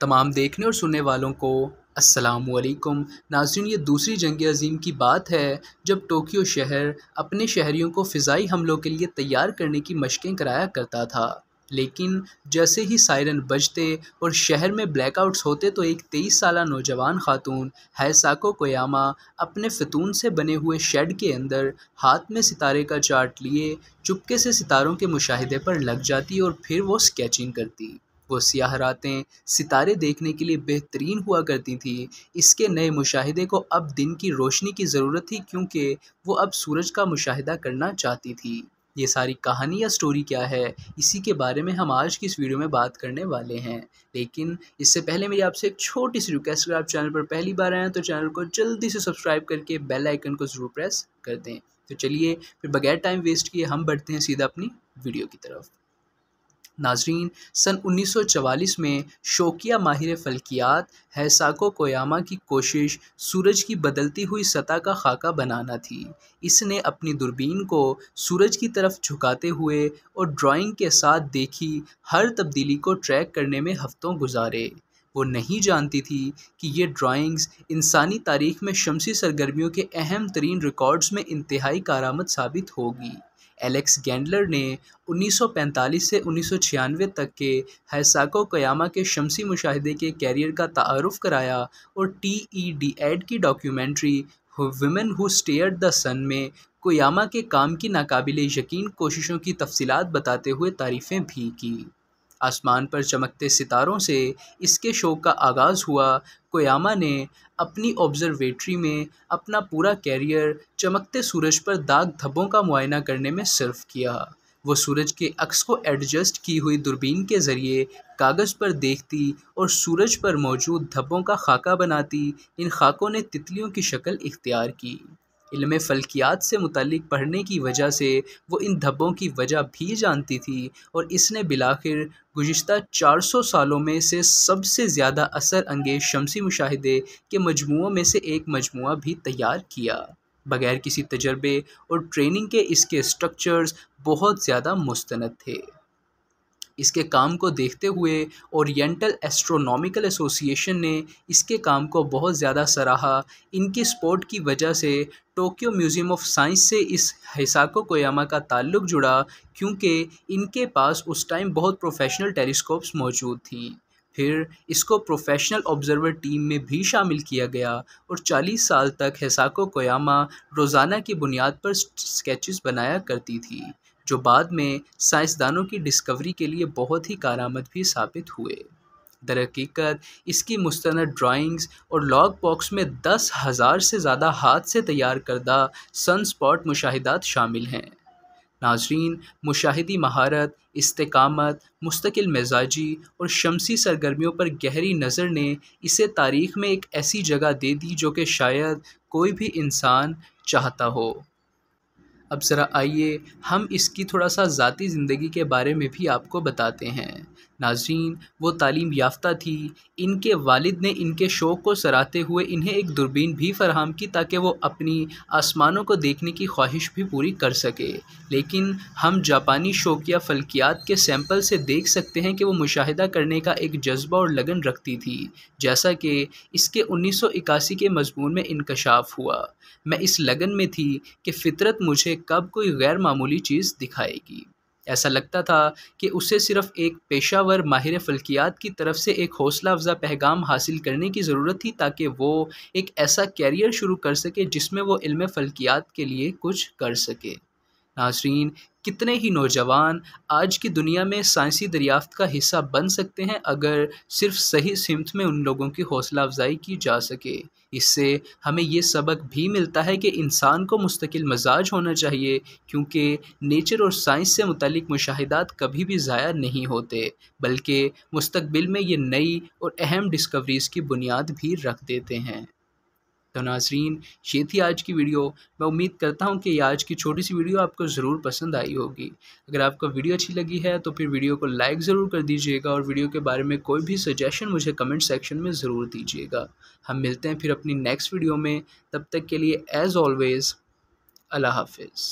तमाम देखने और सुनने वालों को असलकुम नाजिन ये दूसरी जंग अजीम की बात है जब टोक्यो शहर अपने शहरीों को फ़ाई हमलों के लिए तैयार करने की मशक़ें कराया करता था लेकिन जैसे ही सायरन बजते और शहर में ब्लैकआउट्स होते तो एक तेईस साल नौजवान खातून हैसाको कोयामा अपने फतून से बने हुए शेड के अंदर हाथ में सितारे का चार्ट लिए चुपके से सितारों के मुशाहदे पर लग जाती और फिर वो स्केचिंग करती वो सियाह रातें सितारे देखने के लिए बेहतरीन हुआ करती थी इसके नए मुशाहिदे को अब दिन की रोशनी की ज़रूरत थी क्योंकि वो अब सूरज का मुशाहिदा करना चाहती थी ये सारी कहानी या स्टोरी क्या है इसी के बारे में हम आज की इस वीडियो में बात करने वाले हैं लेकिन इससे पहले मेरी आपसे एक छोटी सी रिक्वेस्ट अगर आप चैनल पर पहली बार आए हैं तो चैनल को जल्दी से सब्सक्राइब करके बेल आइकन को ज़रूर प्रेस कर दें तो चलिए फिर बगैर टाइम वेस्ट किए हम बढ़ते हैं सीधा अपनी वीडियो की तरफ नाजरीन सन 1944 में शोकिया माहिर फल्कियात हैसाको कोयामा की कोशिश सूरज की बदलती हुई सतह का खाका बनाना थी इसने अपनी दूरबीन को सूरज की तरफ झुकाते हुए और ड्राइंग के साथ देखी हर तब्दीली को ट्रैक करने में हफ्तों गुजारे वो नहीं जानती थी कि ये ड्राइंग्स इंसानी तारीख में शमसी सरगर्मियों के अहम तरीन रिकॉर्ड्स में इंतहाई कारामद साबित होगी एलेक्स गैंडलर ने 1945 से 1996 तक के हैसाको कयामा के शमसी मुशाहदे के कैरियर का तारफ़ कराया और टी ई डी एड की documentary women who stare the sun में कोयामा के काम की नाकाबिल यकीन कोशिशों की तफसीत बताते हुए तारीफ़ें भी की आसमान पर चमकते सितारों से इसके शो का आगाज़ हुआ कोयामा ने अपनी ऑब्ज़र्वेटरी में अपना पूरा कैरियर चमकते सूरज पर दाग धब्बों का मुआयना करने में सर्व किया वो सूरज के अक्स को एडजस्ट की हुई दूरबीन के ज़रिए कागज़ पर देखती और सूरज पर मौजूद धब्बों का खाका बनाती इन खाकों ने तितलियों की शक्ल इख्तियार की इल्म फ़ल्कियात से मुतलिक पढ़ने की वजह से वो इन धब्बों की वजह भी जानती थी और इसने बिलाखिर चार 400 सालों में से सबसे ज़्यादा असर अंगेज शमसी मुशाहदे के मजमुओं में से एक मजमु भी तैयार किया बगैर किसी तजर्बे और ट्रेनिंग के इसके स्ट्रक्चर्स बहुत ज़्यादा मुस्ंद थे इसके काम को देखते हुए ओरिएंटल एस्ट्रोनॉमिकल एसोसिएशन ने इसके काम को बहुत ज़्यादा सराहा इनकी स्पोर्ट की वजह से टोक्यो म्यूज़ियम ऑफ साइंस से इस हिसाको कोयामा का ताल्लुक जुड़ा क्योंकि इनके पास उस टाइम बहुत प्रोफेशनल टेलीस्कोप्स मौजूद थी फिर इसको प्रोफेशनल ऑब्जर्वर टीम में भी शामिल किया गया और 40 साल तक हिसाको कोयामा रोज़ाना की बुनियाद पर स्केचेस बनाया करती थी जो बाद में साइंसदानों की डिस्कवरी के लिए बहुत ही कारामद भी साबित हुए दरहकीकत इसकी मुस्ंद ड्राइंग्स और लॉग बॉक्स में दस हज़ार से ज़्यादा हाथ से तैयार करदा सन स्पॉट मुशाहिदात शामिल हैं नाजरीन मुशाहिदी महारत इस्तकामत मुस्तकिल मिजाजी और शमसी सरगर्मियों पर गहरी नज़र ने इसे तारीख में एक ऐसी जगह दे दी जो कि शायद कोई भी इंसान चाहता हो अब ज़रा आइए हम इसकी थोड़ा सा ज़ाती ज़िंदगी के बारे में भी आपको बताते हैं नाजरीन वो तालीम याफ्ता थी इनके वालिद ने इनके शौक़ को सराहते हुए इन्हें एक दूरबीन भी फरहम की ताकि वो अपनी आसमानों को देखने की ख्वाहिश भी पूरी कर सके लेकिन हम जापानी शौकिया फल्कियात के सैंपल से देख सकते हैं कि वो मुशाहिदा करने का एक जज्बा और लगन रखती थी जैसा कि इसके उन्नीस सौ इक्यासी के मजमून में इंकशाफ हुआ मैं इस लगन में थी कि फ़ितरत मुझे कब कोई गैर मामूली चीज़ दिखाएगी ऐसा लगता था कि उसे सिर्फ एक पेशावर माहिर फल्कियात की तरफ से एक हौसला अफजा पैगाम हासिल करने की ज़रूरत थी ताकि वो एक ऐसा कैरियर शुरू कर सके जिसमें वो इल्म फलकियात के लिए कुछ कर सके नाजरीन कितने ही नौजवान आज की दुनिया में साइंसी दरियाफ्त का हिस्सा बन सकते हैं अगर सिर्फ सही सिमत में उन लोगों की हौसला अफजाई की जा सके इससे हमें ये सबक भी मिलता है कि इंसान को मुस्तकिल मजाज होना चाहिए क्योंकि नेचर और साइंस से मुतलिक मुशाहदात कभी भी ज़ाया नहीं होते बल्कि मुस्तबिल में ये नई और अहम डिस्कवरीज़ की बुनियाद भी रख देते हैं तो नाजरीन ये थी आज की वीडियो मैं उम्मीद करता हूँ कि आज की छोटी सी वीडियो आपको ज़रूर पसंद आई होगी अगर आपको वीडियो अच्छी लगी है तो फिर वीडियो को लाइक ज़रूर कर दीजिएगा और वीडियो के बारे में कोई भी सजेशन मुझे कमेंट सेक्शन में ज़रूर दीजिएगा हम मिलते हैं फिर अपनी नेक्स्ट वीडियो में तब तक के लिए एज़ ऑलवेज़ अल्लाह हाफिज़